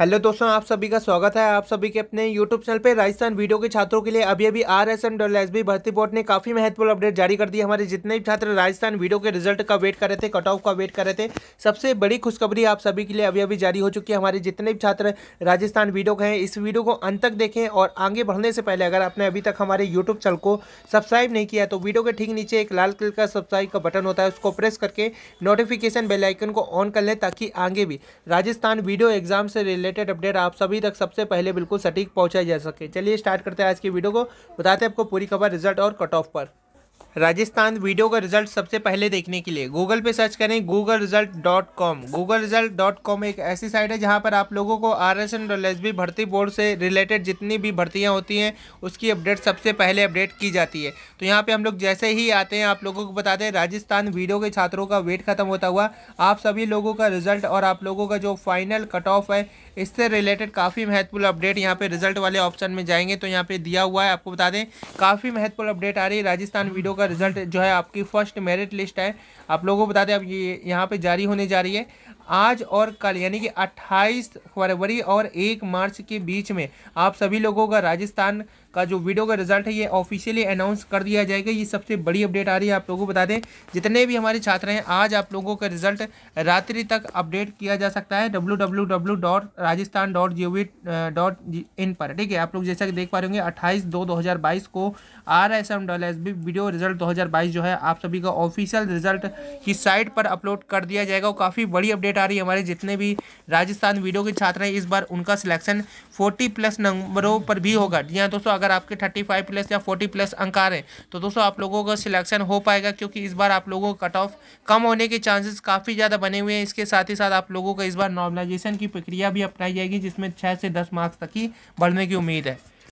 hello दोस्तों आप सभी का स्वागत है आप सभी के अपने यूट्यूब चैनल पे राजस्थान वीडियो के छात्रों के लिए अभी अभी R S N W S B भर्ती बोर्ड ने काफी महत्वपूर्ण अपडेट जारी कर दी हमारे जितने भी छात्र राजस्थान वीडियो के रिजल्ट का वेट कर रहे थे कट ऑफ का वेट कर रहे थे सबसे बड़ी खुशखबरी आप सभी के लिए अभी अभी जारी हो चुकी है हमारे जितने भी छात्र राजस्थान वीडियो के हैं इस वीडियो को अंत तक देखें और आगे बढ़ने से पहले अगर आपने अभी तक हमारे यूट्यूब चैनल को सब्सक्राइब नहीं किया तो वीडियो के ठीक नीचे एक लाल कलर का सब्सक्राइब का बटन होता है उसको प्रेस करके नोटिफिकेशन बेलाइकन को ऑन कर लें ताकि आगे भी राजस्थान वीडियो एग्जाम से रिलेटेड लेटेस्ट अपडेट आप सभी तक सबसे पहले बिल्कुल सटीक पहुंचाई जा सके चलिए स्टार्ट करते हैं आज की वीडियो को बताते हैं आपको पूरी खबर रिजल्ट और कट ऑफ पर राजस्थान वीडियो का रिजल्ट सबसे पहले देखने के लिए गूगल पे सर्च करें Google result dot com Google result dot com एक ऐसी साइट है जहां पर आप लोगों को R S N L S B भर्ती बोर्ड से रिलेटेड जितनी भी भर्तियां होती हैं उसकी अपडेट सबसे पहले अपडेट की जाती है तो यहां पे हम लोग जैसे ही आते हैं आप लोगों को बता दें राजस्थान वीडियो के छात्रों का वेट खत्म होता हुआ आप सभी लोगों का रिजल्ट और आप लोगों का जो फाइनल कट ऑफ है इससे रिलेटेड काफ़ी महत्वपूर्ण अपडेट यहाँ पर रिजल्ट वाले ऑप्शन में जाएंगे तो यहाँ पर दिया हुआ है आपको बता दें काफ़ी महत्वपूर्ण अपडेट आ रही है राजस्थान वीडियो वीडियो का रिजल्ट जो है आपकी फर्स्ट मेरिट लिस्ट है आप लोगों को बता दें अब ये यहाँ पे जारी होने जा रही है आज और कल यानी कि 28 फरवरी और 1 मार्च के बीच में आप सभी लोगों का राजस्थान का जो वीडियो का रिजल्ट है ये ऑफिशियली अनाउंस कर दिया जाएगा ये सबसे बड़ी अपडेट आ रही है आप लोगों को बता दें जितने भी हमारे छात्र हैं आज आप लोगों का रिजल्ट रात्रि तक अपडेट किया जा सकता है डब्ल्यू पर ठीक है आप लोग जैसा कि देख पा रहे होंगे अट्ठाईस दो दो हज़ार बाईस को आर एस एम डॉल एस बी वीडियो रिजल्ट दो हज़ार बाईस जो है आप सभी का ऑफिशियल रिजल्ट की साइट पर अपलोड कर दिया जाएगा और काफ़ी बड़ी अपडेट आ रही है हमारे जितने भी राजस्थान वीडियो के छात्र हैं इस बार उनका सिलेक्शन फोर्टी प्लस नंबरों पर भी होगा जी हाँ दोस्तों अगर आपके थर्टी फाइव प्लस या फोर्टी प्लस अंक आ रहे हैं तो दोस्तों आप लोगों का सिलेक्शन हो पाएगा क्योंकि इस बार आप लोगों का कट ऑफ कम होने के चांसेस काफ़ी ज़्यादा बने हुए हैं इसके साथ ही साथ आप लोगों का इस बार नॉर्मलाइजेशन की प्रक्रिया भी अपनाई जाएगी जिसमें छः से दस मार्क्स तक ही बढ़ने की उम्मीद है